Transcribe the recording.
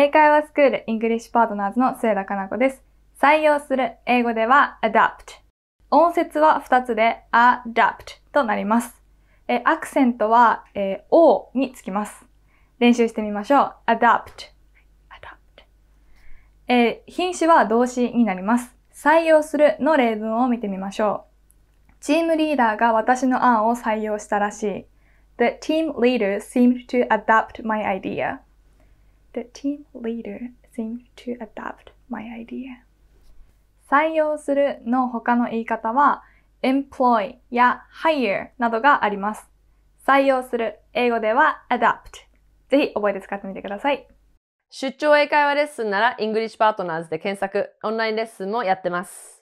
英会話スクール English Partners の末田かな子です。採用する英語では adapt。音節は2つで adapt となります。えアクセントは、えー、O につきます。練習してみましょう。adapt。adapt。えー、品詞は動詞になります。採用するの例文を見てみましょう。チームリーダーが私の案を採用したらしい。The team leader seemed to adapt my idea. The team leader seemed to adopt my idea. 採用するの他の言い方は employ や hire などがあります。採用する英語では a d a p t ぜひ覚えて使ってみてください。出張英会話レッスンなら English Partners で検索、オンラインレッスンもやってます。